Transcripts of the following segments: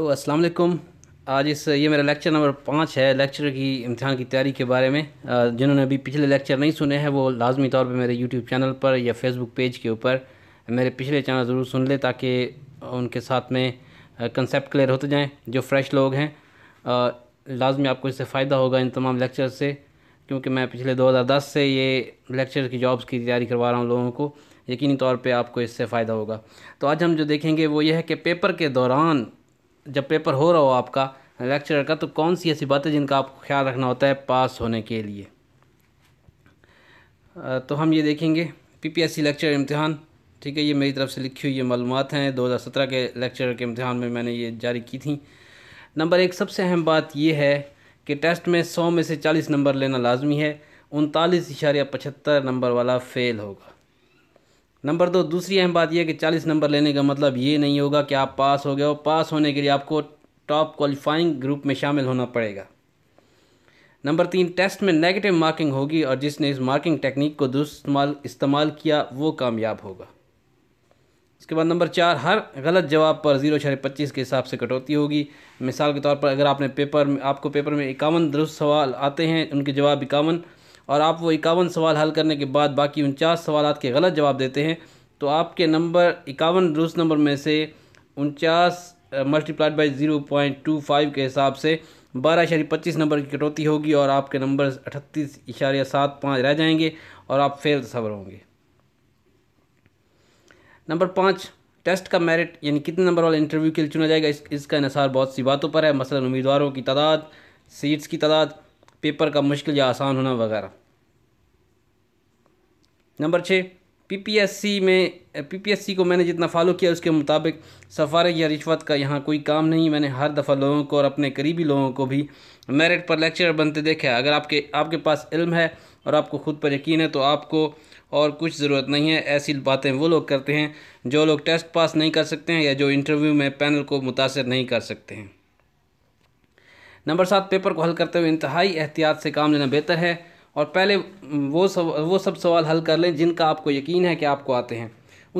तो अस्सलाम वालेकुम आज इस ये मेरा लेक्चर नंबर पाँच है लेक्चर की इम्तहान की तैयारी के बारे में जिन्होंने अभी पिछले लेक्चर नहीं सुने हैं वो लाजमी तौर पे मेरे यूट्यूब चैनल पर या फेसबुक पेज के ऊपर मेरे पिछले चैनल ज़रूर सुन ले ताकि उनके साथ में कंसेप्ट क्लियर होते जाएँ जो फ्रेश लोग हैं लाजमी आपको इससे फ़ायदा होगा इन तमाम लेक्चर से क्योंकि मैं पिछले दस से ये लेक्चर की जॉब्स की तैयारी करवा रहा हूँ लोगों को यकीनी तौर पर आपको इससे फ़ायदा होगा तो आज हम जो देखेंगे वो ये है कि पेपर के दौरान जब पेपर हो रहा हो आपका लेक्चरर का तो कौन सी ऐसी बातें जिनका आपको ख्याल रखना होता है पास होने के लिए तो हम ये देखेंगे पीपीएससी लेक्चर इम्तहान ठीक है ये मेरी तरफ से लिखी हुई ये मालूम हैं 2017 के लेक्चर के इम्तहान में मैंने ये जारी की थी नंबर एक सबसे अहम बात यह है कि टेस्ट में 100 में से 40 नंबर लेना लाजमी है उनतालीस इशारिया पचहत्तर नंबर वाला फ़ेल होगा नंबर दो दूसरी अहम बात यह कि चालीस नंबर लेने का मतलब ये नहीं होगा कि आप पास हो गए हो पास होने के लिए आपको टॉप क्वालिफाइंग ग्रुप में शामिल होना पड़ेगा नंबर तीन टेस्ट में नेगेटिव मार्किंग होगी और जिसने इस मार्किंग टेक्निक को दुरुस्त इस्तेमाल किया वो कामयाब होगा इसके बाद नंबर चार हर गलत जवाब पर जीरो छः पच्चीस के हिसाब से कटौती होगी मिसाल के तौर पर अगर आपने पेपर में आपको पेपर में इक्यावन दुरुस्त सवाल आते हैं उनके जवाब इक्यावन और आप वो इक्यावन सवाल हल करने के बाद बाकी उनचास सवाल के गलत जवाब देते हैं तो आपके नंबर इक्यावन रूस नंबर में से उनचास multiplied by zero point two five के हिसाब से बारह इशारे पच्चीस नंबर की कटौती होगी और आपके नंबर अठतीस इशारे सात पाँच रह जाएंगे और आप फेल सबर होंगे नंबर पाँच टेस्ट का मेरिट यानी कितने नंबर वाला इंटरव्यू के लिए चुना जाएगा इस, इसका इसार बहुत सी बातों पर है मसलन उम्मीदवारों की तादाद सीट्स की तादाद पेपर का मुश्किल या आसान होना वगैरह नंबर छः पीपीएससी में पीपीएससी को मैंने जितना फॉलो किया उसके मुताबिक सफारे या रिश्वत का यहाँ कोई काम नहीं मैंने हर दफ़ा लोगों को और अपने करीबी लोगों को भी मेरिट पर लेक्चर बनते देखा अगर आपके आपके पास इल्म है और आपको ख़ुद पर यकीन है तो आपको और कुछ ज़रूरत नहीं है ऐसी बातें वो लोग करते हैं जो लोग टेस्ट पास नहीं कर सकते हैं या जो इंटरव्यू में पैनल को मुतासर नहीं कर सकते हैं नंबर सात पेपर को हल करते हुए इंतहाई एहतियात से काम लेना बेहतर है और पहले वो सब वो सब सवाल हल कर लें जिनका आपको यकीन है कि आपको आते हैं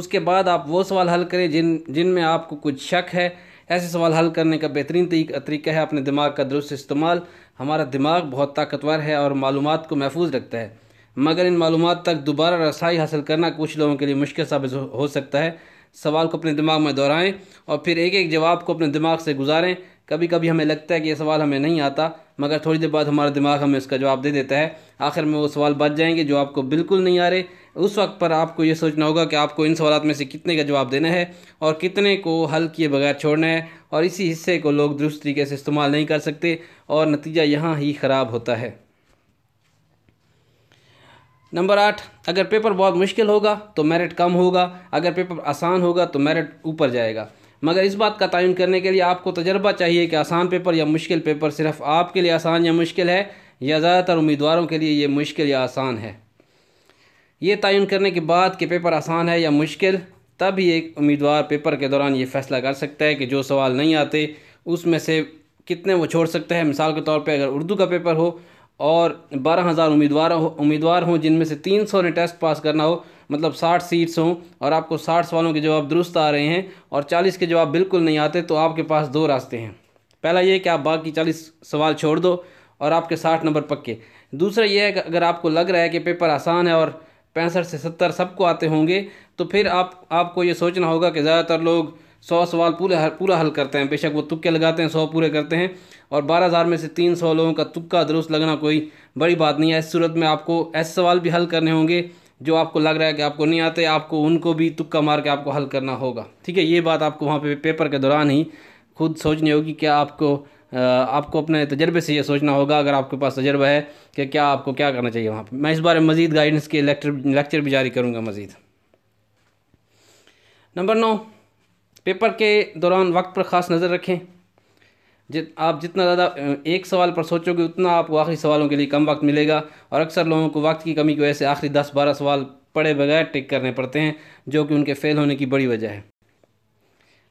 उसके बाद आप वो सवाल हल करें जिन जिनमें आपको कुछ शक है ऐसे सवाल हल करने का बेहतरीन तरीका है अपने दिमाग का दुरुस्त इस्तेमाल हमारा दिमाग बहुत ताकतवर है और मालूम को महफूज रखता है मगर इन मालूम तक दोबारा रसाई हासिल करना कुछ लोगों के लिए मुश्किल साबित हो सकता है सवाल को अपने दिमाग में दोहराएं और फिर एक एक जवाब को अपने दिमाग से गुजारें कभी कभी हमें लगता है कि ये सवाल हमें नहीं आता मगर थोड़ी देर बाद हमारा दिमाग हमें उसका जवाब दे देता है आखिर में वो सवाल बच जाएंगे जो आपको बिल्कुल नहीं आ रहे उस वक्त पर आपको ये सोचना होगा कि आपको इन सवाल में से कितने का जवाब देना है और कितने को हल किए बगैर छोड़ना है और इसी हिस्से को लोग दुरुस्त तरीके से इस्तेमाल नहीं कर सकते और नतीजा यहाँ ही ख़राब होता है नंबर आठ अगर पेपर बहुत मुश्किल होगा तो मेरिट कम होगा अगर पेपर आसान होगा तो मेरिट ऊपर जाएगा मगर इस बात का तयन करने के लिए आपको तजर्बा चाहिए कि आसान पेपर या मुश्किल पेपर सिर्फ आपके लिए आसान या मुश्किल है या ज़्यादातर उम्मीदवारों के लिए ये मुश्किल या आसान है ये तयन करने के बाद कि पेपर आसान है या मुश्किल तभी एक उम्मीदवार पेपर के दौरान ये फैसला कर सकता है कि जो सवाल नहीं आते उसमें से कितने वो छोड़ सकता है मिसाल के तौर पर अगर उर्दू का पेपर हो और बारह हज़ार उम्मीदवार उम्मीदवार हों जिनमें से तीन सौ ने टेस्ट पास करना हो मतलब साठ सीट्स हों और आपको साठ सवालों के जवाब दुरुस्त आ रहे हैं और चालीस के जवाब बिल्कुल नहीं आते तो आपके पास दो रास्ते हैं पहला ये कि आप बाकी चालीस सवाल छोड़ दो और आपके साठ नंबर पक्के दूसरा ये है कि अगर आपको लग रहा है कि पेपर आसान है और पैंसठ से सत्तर सबको आते होंगे तो फिर आप आपको ये सोचना होगा कि ज़्यादातर लोग सौ सवाल पूरे हर पूरा हल करते हैं बेशक वो तुक्के लगाते हैं सौ पूरे करते हैं और बारह हज़ार में से तीन सौ लोगों का तुक्का दुरुस्त लगना कोई बड़ी बात नहीं है इस सूरत में आपको ऐसे सवाल भी हल करने होंगे जो आपको लग रहा है कि आपको नहीं आते आपको उनको भी तुक्का मार के आपको हल करना होगा ठीक है ये बात आपको वहाँ पे पेपर के दौरान ही खुद सोचनी होगी क्या आपको आपको अपने तजर्बे से ये सोचना होगा अगर आपके पास तजर्बा है कि क्या आपको क्या करना चाहिए वहाँ पर मैं इस बारे में मज़ीद गाइडेंस के लेक्चर लेक्चर भी जारी करूँगा मज़ीद नंबर नौ पेपर के दौरान वक्त पर ख़ास नज़र रखें जित आप जितना ज़्यादा एक सवाल पर सोचोगे उतना आपको आखिरी सवालों के लिए कम वक्त मिलेगा और अक्सर लोगों को वक्त की कमी की वजह से आखिरी दस बारह सवाल पढ़े बगैर टिक करने पड़ते हैं जो कि उनके फेल होने की बड़ी वजह है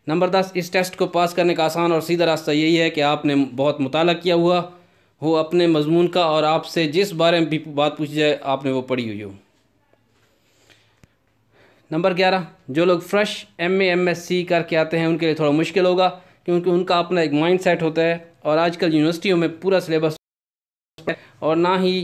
नंबर दस इस टेस्ट को पास करने का आसान और सीधा रास्ता यही है कि आपने बहुत मुताल किया हुआ हो अपने मजमून का और आपसे जिस बारे में भी बात पूछी जाए आपने वो पढ़ी हुई हो नंबर ग्यारह जो लोग fresh M M S C करके आते हैं उनके लिए थोड़ा मुश्किल होगा क्योंकि उनका अपना एक माइंड सेट होता है और आजकल यूनिवर्सिटियों में पूरा सिलेबस और ना ही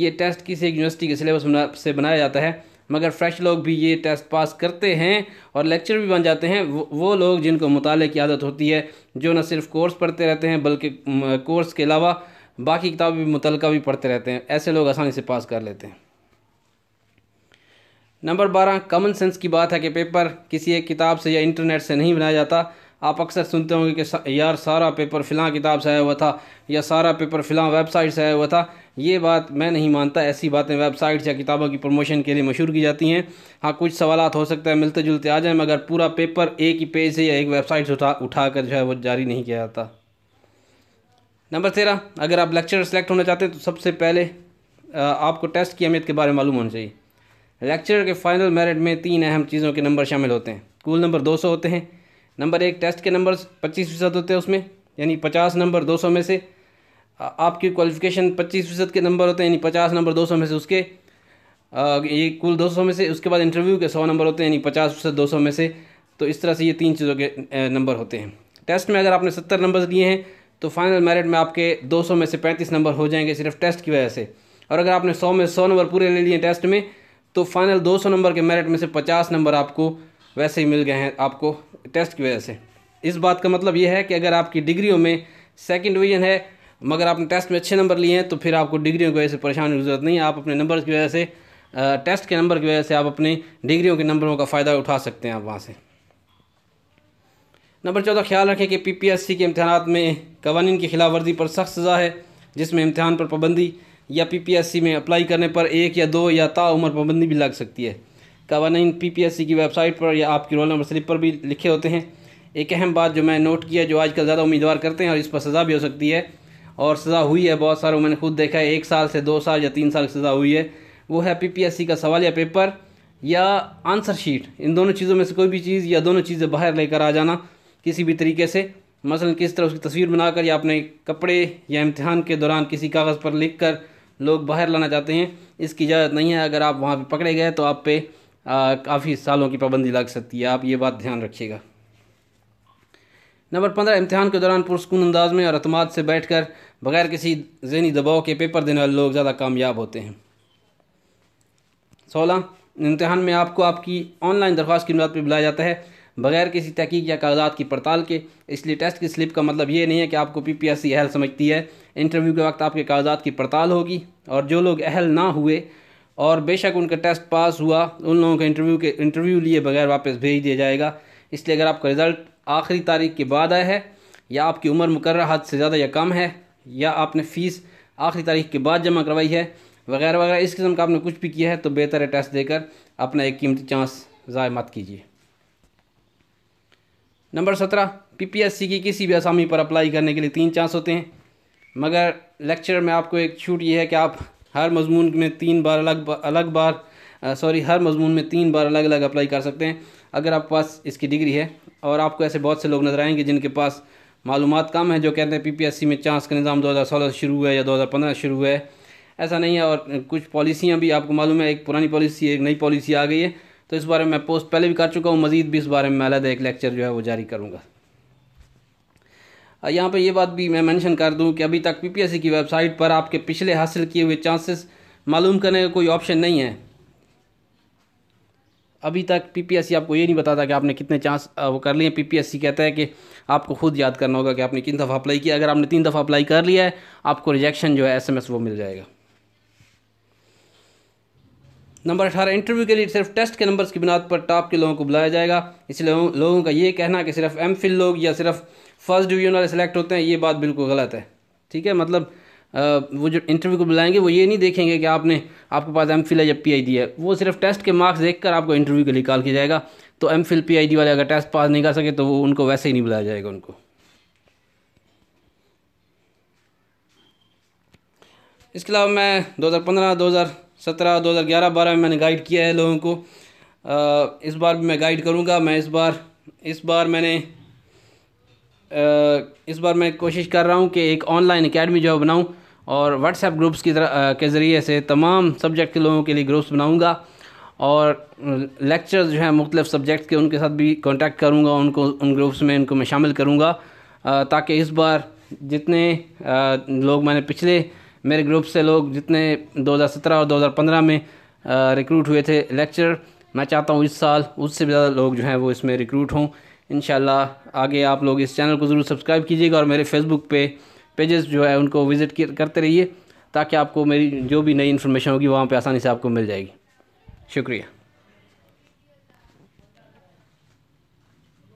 ये टेस्ट किसी एक यूनिवर्सिटी के सिलेबस से बनाया जाता है मगर फ्रेश लोग भी ये टेस्ट पास करते हैं और लेक्चर भी बन जाते हैं वो, वो लोग जिनको मुताले की आदत होती है जो न सिर्फ कोर्स पढ़ते रहते हैं बल्कि कोर्स के अलावा बाकी किताबें भी मुतलका भी पढ़ते रहते हैं ऐसे लोग आसानी से पास कर लेते हैं नंबर बारह कॉमन सेंस की बात है कि पेपर किसी एक किताब से या इंटरनेट से नहीं बनाया जाता आप अक्सर सुनते होंगे कि यार सारा पेपर फ़िलहाल किताब से आया हुआ था या सारा पेपर फ़िलहाल वेबसाइट से आया हुआ था ये बात मैं नहीं मानता ऐसी बातें वेबसाइट्स या किताबों की प्रमोशन के लिए मशहूर की जाती हैं हाँ कुछ सवाल हो सकते हैं मिलते जुलते आ जाए मगर पूरा पेपर एक ही पेज से या एक वेबसाइट से उठा उठा कर जो है वो जारी नहीं किया जाता नंबर तेरह अगर आप लेक्चर सेलेक्ट होना चाहते हैं तो सबसे पहले आपको टेस्ट की अहमियत के बारे में मालूम होना चाहिए लेक्चर के फाइनल मेरिट में तीन अहम चीज़ों के नंबर शामिल होते हैं कुल नंबर 200 होते हैं नंबर एक टेस्ट के नंबर पच्चीस फ़ीसद होते हैं उसमें यानी पचास नंबर 200 में से आपकी क्वालिफिकेशन पच्चीस फ़ीसद के नंबर होते हैं यानी पचास नंबर 200 में से उसके ये कुल 200 में से उसके बाद इंटरव्यू के सौ नंबर होते हैं यानी पचास फ़ीसद दो में से तो इस तरह से ये तीन चीज़ों के नंबर होते हैं टेस्ट में अगर आपने सत्तर नंबर लिए हैं तो फाइनल मेरिट में आपके सौ में से पैंतीस नंबर हो जाएंगे सिर्फ टेस्ट की वजह से और अगर आपने सौ में सौ नंबर पूरे ले लिए टेस्ट में तो फाइनल 200 नंबर के मेरिट में से 50 नंबर आपको वैसे ही मिल गए हैं आपको टेस्ट की वजह से इस बात का मतलब ये है कि अगर आपकी डिग्रियों में सेकेंड डिवीजन है मगर आपने टेस्ट में अच्छे नंबर लिए हैं तो फिर आपको डिग्रियों की वजह से परेशान की ज़रूरत नहीं है आप अपने नंबर की वजह से टेस्ट के नंबर की वजह से आप अपने डिग्रियों के नंबरों का फ़ायदा उठा सकते हैं आप वहाँ से नंबर चौदह ख्याल रखें कि पीपीएससी के इम्तहान में कवानीन की खिलाफ वर्जी पर सख्त सज़ा है जिसमें इम्तहान पर पाबंदी या पीपीएससी में अप्लाई करने पर एक या दो या ता उम्र पाबंदी भी लग सकती है कवानीन पीपीएससी की वेबसाइट पर या आपकी रोल नंबर स्लिप पर भी लिखे होते हैं एक अहम बात जो मैं नोट किया जो आजकल ज़्यादा उम्मीदवार करते हैं और इस पर सज़ा भी हो सकती है और सज़ा हुई है बहुत सारों मैंने खुद देखा है एक साल से दो साल या तीन साल की सज़ा हुई है वो है पी का सवाल या पेपर या आंसर शीट इन दोनों चीज़ों में से कोई भी चीज़ या दोनों चीज़ें बाहर लेकर आ जाना किसी भी तरीके से मसलन किस तरह उसकी तस्वीर बनाकर या अपने कपड़े या इम्तहान के दौरान किसी कागज़ पर लिख कर लोग बाहर लाना चाहते हैं इसकी इजाज़त नहीं है अगर आप वहाँ पर पकड़े गए तो आप पे काफ़ी सालों की पाबंदी लग सकती है आप ये बात ध्यान रखिएगा नंबर पंद्रह इम्तहान के दौरान पुरस्कून अंदाज में और अतमाद से बैठ कर बगैर किसी जहनी दबाव के पेपर देने वाले लोग ज़्यादा कामयाब होते हैं सोलह इम्तहान में आपको आपकी ऑनलाइन दरख्वास्त की मदद पर बुलाया जाता है बगैर किसी तहकीक या कागजात की पड़ताल के इसलिए टेस्ट की स्लिप का मतलब ये नहीं है कि आपको पी पी एस सी अहल समझती है इंटरव्यू के वक्त आपके कागजात की पड़ताल होगी और जो लोग अहल ना हुए और बेशक उनका टेस्ट पास हुआ उन लोगों के इंटरव्यू के इंटरव्यू लिए बगैर वापस भेज दिया जाएगा इसलिए अगर आपका रिज़ल्ट आखिरी तारीख के बाद आया है या आपकी उम्र मुकर हद से ज़्यादा या कम है या आपने फ़ीस आखिरी तारीख के बाद जमा करवाई है वगैरह वगैरह इस किस्म का आपने कुछ भी किया है तो बेहतर है टेस्ट देकर अपना एक कीमती चांस ज़ाय मत कीजिए नंबर सत्रह पीपीएससी की किसी भी आसामी पर अप्लाई करने के लिए तीन चांस होते हैं मगर लेक्चर में आपको एक छूट ये है कि आप हर मजमून में तीन बार अलग अलग बार सॉरी हर मजमून में तीन बार अलग अलग अप्लाई कर सकते हैं अगर आपके पास इसकी डिग्री है और आपको ऐसे बहुत से लोग नज़र आएंगे जिनके पास मालूम कम है जो कहते हैं पी में चांस का निज़ाम दो से शुरू हुआ है या दो से शुरू हुआ है ऐसा नहीं है और कुछ पॉलिसियाँ भी आपको मालूम है एक पुरानी पॉलिसी एक नई पॉलिसी आ गई है तो इस बारे में मैं पोस्ट पहले भी कर चुका हूँ मज़ीद भी इस बारे में अलग एक लेक्चर जो है वो जारी करूँगा यहाँ पर यह बात भी मैं मैंशन कर दूँ कि अभी तक सी की वेबसाइट पर आपके पिछले हासिल किए हुए चांसेस मालूम करने का कोई ऑप्शन नहीं है अभी तक पीपीएससी आपको ये नहीं बताता कि आपने कितने चांस वो कर लिए पीपीएससी कहता है कि आपको खुद याद करना होगा कि आपने किन दफ़ा अप्लाई किया अगर आपने तीन दफ़ा अप्लाई कर लिया है आपको रिजेक्शन जो है एसएमएस वो मिल जाएगा नंबर अठारह इंटरव्यू के लिए सिर्फ टेस्ट के नंबर्स की बुनियाद पर टॉप के लोगों को बुलाया जाएगा इसलिए लोगों का ये कहना कि सिर्फ एम फिल लोग या सिर्फ फर्स्ट डिवीजन वाले सेलेक्ट होते हैं ये बात बिल्कुल गलत है ठीक है मतलब वो जो इंटरव्यू को बुलाएंगे वो ये नहीं देखेंगे कि आपने आपके पास एम फिल है या पी आई डी है वो सिर्फ टेस्ट के मार्क्स देख कर आपको इंटरव्यू के लिए कॉल किया जाएगा तो M phil P I D वाले अगर टेस्ट पास नहीं कर सके तो वो उनको वैसे ही नहीं बुलाया जाएगा उनको इसके अलावा मैं 2015, 2000 सत्रह दो हज़ार ग्यारह बारह में मैंने गाइड किया है लोगों को आ, इस बार भी मैं गाइड करूँगा मैं इस बार इस बार मैंने आ, इस बार मैं कोशिश कर रहा हूँ कि एक ऑनलाइन अकेडमी जो बनाऊँ और व्हाट्सएप ग्रुप्स की तरह के ज़रिए से तमाम सब्जेक्ट के लोगों के लिए ग्रुप्स बनाऊँगा और लेक्चर्स जो हैं मुख्तलिफ सब्जेक्ट्स के उनके साथ भी कांटेक्ट करूँगा उनको उन ग्रुप्स में उनको मैं शामिल करूँगा ताकि इस बार जितने लोग मैंने पिछले मेरे ग्रुप से लोग जितने 2017 और 2015 में रिक्रूट हुए थे लेक्चर मैं चाहता हूँ इस साल उससे ज़्यादा लोग जो हैं वो इसमें रिक्रूट हों इन आगे आप लोग इस चैनल को ज़रूर सब्सक्राइब कीजिएगा और मेरे फेसबुक पे पेजेस जो है उनको विज़िट करते रहिए ताकि आपको मेरी जो भी नई इन्फॉर्मेशन होगी वहाँ पे आसानी से आपको मिल जाएगी शुक्रिया